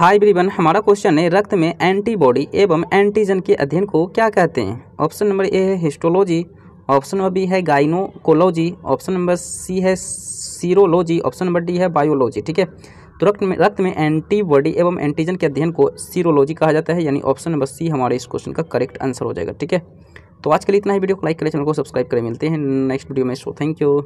high ब्रीवन हमारा question है रक्त में एंटीबॉडी एवं एंटीजन के अध्ययन को क्या कहते हैं ऑप्शन नंबर ए है हिस्टोलॉजी ऑप्शन नंबर बी है गाइनोकोलॉजी ऑप्शन नंबर सी है सीरोलॉजी ऑप्शन नंबर डी है बायोलॉजी ठीक है तो रक्त में रक्त में एंटीबॉडी एवं एंटीजन के अध्ययन को सीरोलॉजी कहा जाता है यानी ऑप्शन नंबर सी हमारे इस क्वेश्चन का करेक्ट आंसर हो जाएगा ठीक है तो आज के लिए इतना ही वीडियो को लाइक करें चैनल को सब्सक्राइब करें मिलते हैं नेक्स्ट वीडियो में सो थैंक यू